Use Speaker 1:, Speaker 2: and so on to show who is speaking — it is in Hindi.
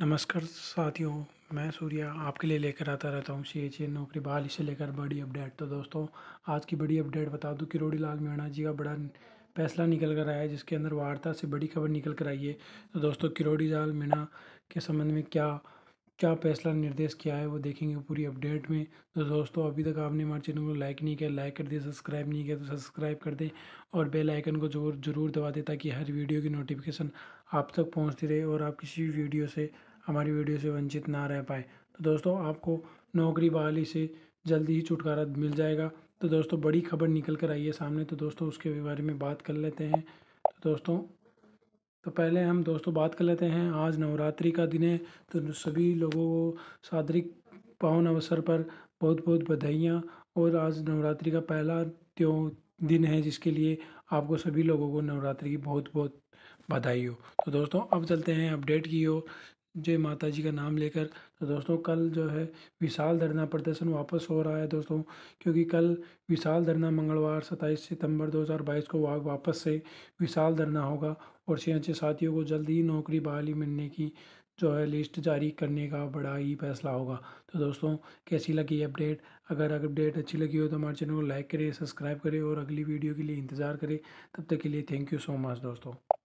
Speaker 1: नमस्कार साथियों मैं सूर्या आपके लिए लेकर आता रहता हूँ सी एच नौकरी बहाल इसे लेकर बड़ी अपडेट तो दोस्तों आज की बड़ी अपडेट बता दूँ किरोड़ी लाल मीणा जी का बड़ा फैसला निकल कर आया है जिसके अंदर वार्ता से बड़ी खबर निकल कर आई है तो दोस्तों किरोड़ी लाल मीणा के संबंध में क्या क्या फैसला निर्देश किया है वो देखेंगे पूरी अपडेट में तो दोस्तों अभी तक आपने हमारे चैनल को लाइक नहीं किया लाइक कर दिया सब्सक्राइब नहीं किया तो सब्सक्राइब कर दें और बेल आइकन को जरूर जरूर दबा दें ताकि हर वीडियो की नोटिफिकेशन आप तक पहुँचती रहे और आप किसी भी वीडियो से हमारी वीडियो से वंचित ना रह पाए तो दोस्तों आपको नौकरी बहाली से जल्दी ही छुटकारा मिल जाएगा तो दोस्तों बड़ी खबर निकल कर आई है सामने तो दोस्तों उसके बारे में बात कर लेते हैं तो दोस्तों तो पहले हम दोस्तों बात कर लेते हैं आज नवरात्रि का दिन है तो सभी लोगों को सादरिक पावन अवसर पर बहुत बहुत बधाइयाँ और आज नवरात्रि का पहला त्यो दिन है जिसके लिए आपको सभी लोगों को नवरात्रि की बहुत बहुत बधाई हो तो दोस्तों अब चलते हैं अपडेट की ओर जय माता जी का नाम लेकर तो दोस्तों कल जो है विशाल धरना प्रदर्शन वापस हो रहा है दोस्तों क्योंकि कल विशाल धरना मंगलवार 27 सितंबर 2022 को वाग वापस से विशाल धरना होगा और छियानवे साथियों को जल्द ही नौकरी बहाली मिलने की जो है लिस्ट जारी करने का बड़ा ही फैसला होगा तो दोस्तों कैसी लगी अपडेट अगर अपडेट अच्छी लगी हो तो हमारे चैनल को लाइक करें सब्सक्राइब करें और अगली वीडियो के लिए इंतज़ार करें तब तक के लिए थैंक यू सो मच दोस्तों